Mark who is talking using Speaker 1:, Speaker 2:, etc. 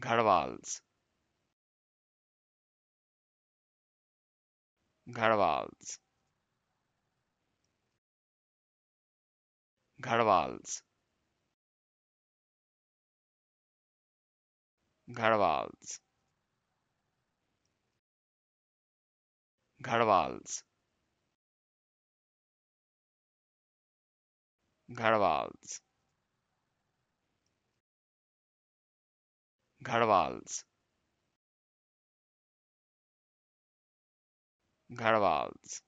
Speaker 1: Gharwals. Gharwals. Gharwals. Gharwals. Gharwals. Gharwals. Gharwals. Gharwals.